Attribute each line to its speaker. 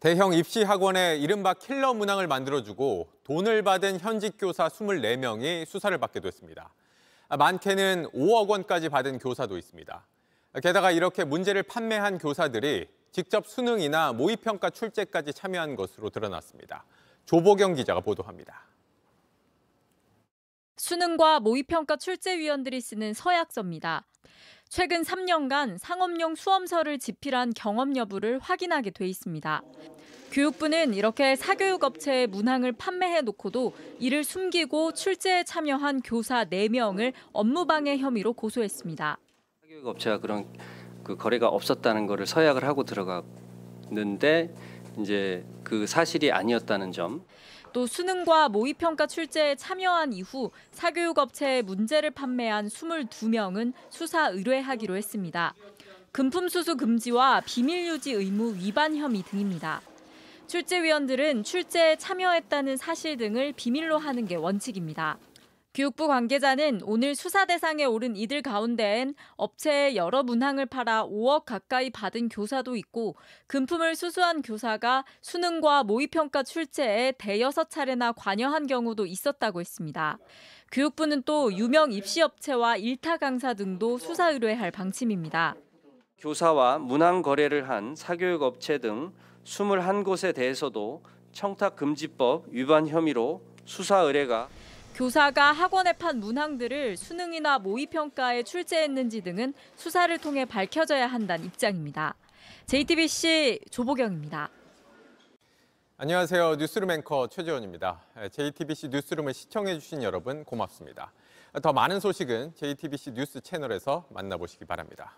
Speaker 1: 대형 입시 학원에 이른바 킬러 문항을 만들어주고 돈을 받은 현직 교사 24명이 수사를 받게 됐습니다. 많게는 5억 원까지 받은 교사도 있습니다. 게다가 이렇게 문제를 판매한 교사들이 직접 수능이나 모의평가 출제까지 참여한 것으로 드러났습니다. 조보경 기자가 보도합니다.
Speaker 2: 수능과 모의평가 출제위원들이 쓰는 서약서입니다. 최근 3년간 상업용 수험서를 집필한 경험 여부를 확인하게 돼 있습니다. 교육부는 이렇게 사교육 업체의 문항을 판매해 놓고도 이를 숨기고 출제에 참여한 교사 4명을 업무방해 혐의로 고소했습니다.
Speaker 3: 사교육 업체가 그런 그 거래가 없었다는 것을 서약을 하고 들어갔는데 이제 그 사실이 아니었다는 점.
Speaker 2: 또 수능과 모의평가 출제에 참여한 이후 사교육업체에 문제를 판매한 22명은 수사 의뢰하기로 했습니다. 금품수수 금지와 비밀유지 의무 위반 혐의 등입니다. 출제위원들은 출제에 참여했다는 사실 등을 비밀로 하는 게 원칙입니다. 교육부 관계자는 오늘 수사 대상에 오른 이들 가운데엔 업체에 여러 문항을 팔아 5억 가까이 받은 교사도 있고 금품을 수수한 교사가 수능과 모의평가 출제에 대여섯 차례나 관여한 경우도 있었다고 했습니다. 교육부는 또 유명 입시업체와 일타 강사 등도 수사 의뢰할 방침입니다.
Speaker 4: 교사와 문항 거래를 한 사교육 업체 등 21곳에 대해서도 청탁금지법 위반 혐의로 수사 의뢰가
Speaker 2: 교사가 학원에 판 문항들을 수능이나 모의평가에 출제했는지 등은 수사를 통해 밝혀져야 한다는 입장입니다. JTBC 조보경입니다.
Speaker 1: 안녕하세요. 뉴스룸 앵커 최재원입니다. JTBC 예, 뉴스룸을 시청해주신 여러분 고맙습니다. 더 많은 소식은 JTBC 뉴스 채널에서 만나보시기 바랍니다.